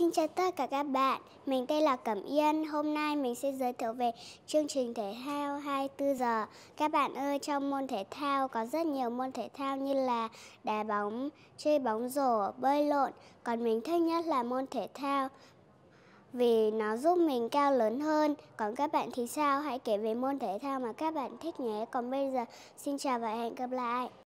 Xin chào tất cả các bạn, mình tên là Cẩm Yên. Hôm nay mình sẽ giới thiệu về chương trình thể thao 24 giờ. Các bạn ơi, trong môn thể thao có rất nhiều môn thể thao như là đá bóng, chơi bóng rổ, bơi lộn. Còn mình thích nhất là môn thể thao vì nó giúp mình cao lớn hơn. Còn các bạn thì sao? Hãy kể về môn thể thao mà các bạn thích nhé. Còn bây giờ, xin chào và hẹn gặp lại.